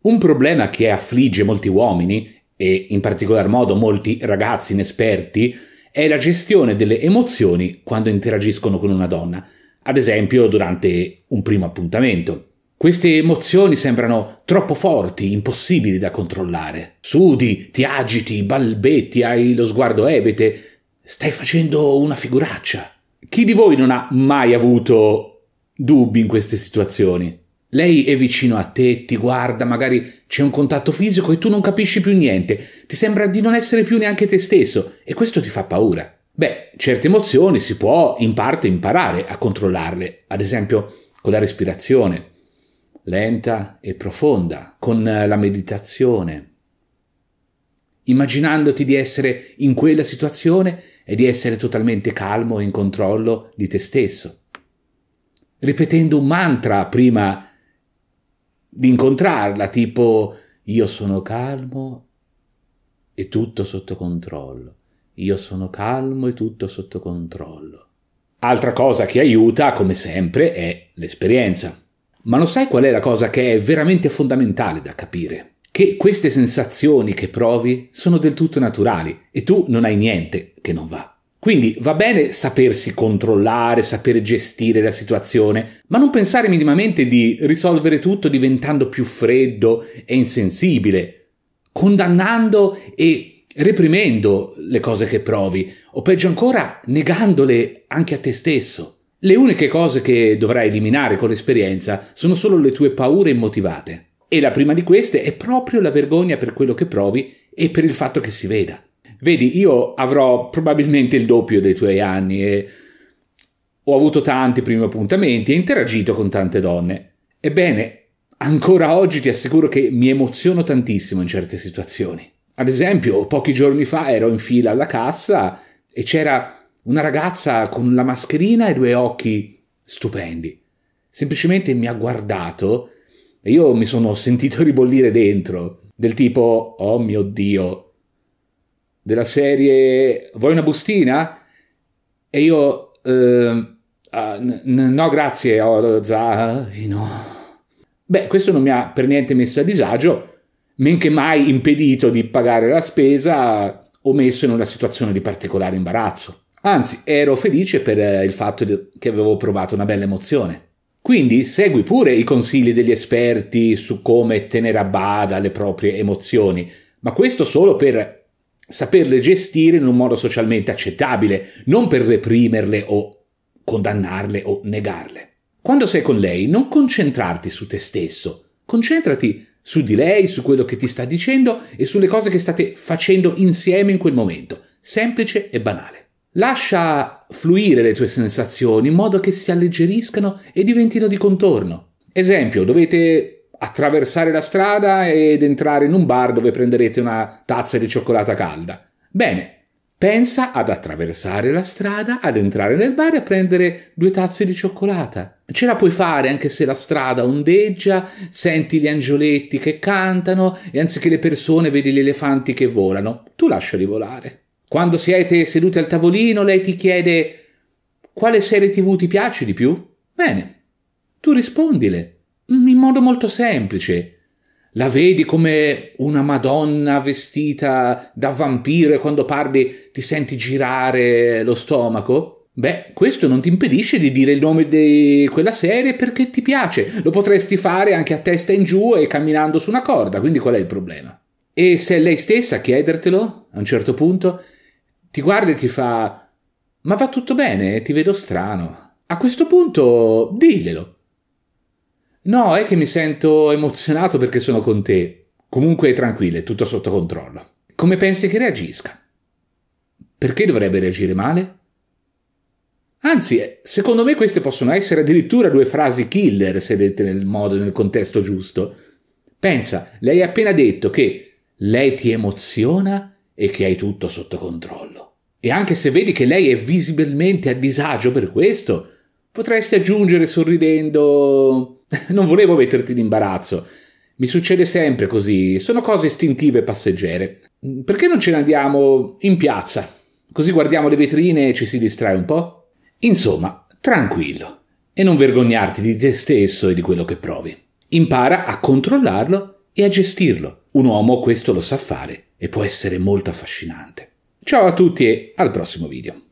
Un problema che affligge molti uomini, e in particolar modo molti ragazzi inesperti, è la gestione delle emozioni quando interagiscono con una donna, ad esempio durante un primo appuntamento. Queste emozioni sembrano troppo forti, impossibili da controllare. Sudi, ti agiti, balbetti, hai lo sguardo ebete, stai facendo una figuraccia. Chi di voi non ha mai avuto dubbi in queste situazioni? Lei è vicino a te, ti guarda, magari c'è un contatto fisico e tu non capisci più niente, ti sembra di non essere più neanche te stesso e questo ti fa paura. Beh, certe emozioni si può in parte imparare a controllarle, ad esempio con la respirazione, lenta e profonda, con la meditazione. Immaginandoti di essere in quella situazione e di essere totalmente calmo e in controllo di te stesso. Ripetendo un mantra prima di incontrarla, tipo io sono calmo e tutto sotto controllo, io sono calmo e tutto sotto controllo. Altra cosa che aiuta, come sempre, è l'esperienza. Ma lo sai qual è la cosa che è veramente fondamentale da capire? Che queste sensazioni che provi sono del tutto naturali e tu non hai niente che non va. Quindi va bene sapersi controllare, sapere gestire la situazione, ma non pensare minimamente di risolvere tutto diventando più freddo e insensibile, condannando e reprimendo le cose che provi, o peggio ancora negandole anche a te stesso. Le uniche cose che dovrai eliminare con l'esperienza sono solo le tue paure immotivate. E la prima di queste è proprio la vergogna per quello che provi e per il fatto che si veda. Vedi, io avrò probabilmente il doppio dei tuoi anni e ho avuto tanti primi appuntamenti e interagito con tante donne. Ebbene, ancora oggi ti assicuro che mi emoziono tantissimo in certe situazioni. Ad esempio, pochi giorni fa ero in fila alla cassa e c'era una ragazza con la mascherina e due occhi stupendi. Semplicemente mi ha guardato e io mi sono sentito ribollire dentro, del tipo, oh mio Dio, della serie vuoi una bustina? E io eh, ah, n- n- no grazie, oh, Zahi, Beh, questo non mi ha per niente messo a disagio, men che mai impedito di pagare la spesa o messo in una situazione di particolare imbarazzo. Anzi, ero felice per eh, il fatto che avevo provato una bella emozione. Quindi segui pure i consigli degli esperti su come tenere a bada le proprie emozioni, ma questo solo per saperle gestire in un modo socialmente accettabile, non per reprimerle o condannarle o negarle. Quando sei con lei, non concentrarti su te stesso, concentrati su di lei, su quello che ti sta dicendo e sulle cose che state facendo insieme in quel momento, semplice e banale. Lascia fluire le tue sensazioni in modo che si alleggeriscano e diventino di contorno. Esempio, dovete attraversare la strada ed entrare in un bar dove prenderete una tazza di cioccolata calda. Bene, pensa ad attraversare la strada, ad entrare nel bar e a prendere due tazze di cioccolata. Ce la puoi fare anche se la strada ondeggia, senti gli angioletti che cantano e anziché le persone vedi gli elefanti che volano. Tu lasciali volare. Quando siete seduti al tavolino, lei ti chiede quale serie tv ti piace di più? Bene, tu rispondile in modo molto semplice. La vedi come una Madonna vestita da vampiro e quando parli ti senti girare lo stomaco? Beh, questo non ti impedisce di dire il nome di quella serie perché ti piace. Lo potresti fare anche a testa in giù e camminando su una corda, quindi qual è il problema? E se è lei stessa a chiedertelo, a un certo punto, ti guarda e ti fa: Ma va tutto bene, ti vedo strano. A questo punto, diglielo No, è che mi sento emozionato perché sono con te. Comunque tranquillo, è tutto sotto controllo. Come pensi che reagisca? Perché dovrebbe reagire male? Anzi, eh, secondo me queste possono essere addirittura due frasi killer se dette nel modo, e nel contesto giusto. Pensa, lei ha appena detto che lei ti emoziona e che hai tutto sotto controllo. E anche se vedi che lei è visibilmente a disagio per questo, Potresti aggiungere sorridendo: Non volevo metterti in imbarazzo. Mi succede sempre così, sono cose istintive passeggere. Perché non ce ne andiamo in piazza? Così guardiamo le vetrine e ci si distrae un po'? Insomma, tranquillo. E non vergognarti di te stesso e di quello che provi. Impara a controllarlo e a gestirlo. Un uomo questo lo sa fare e può essere molto affascinante. Ciao a tutti e al prossimo video.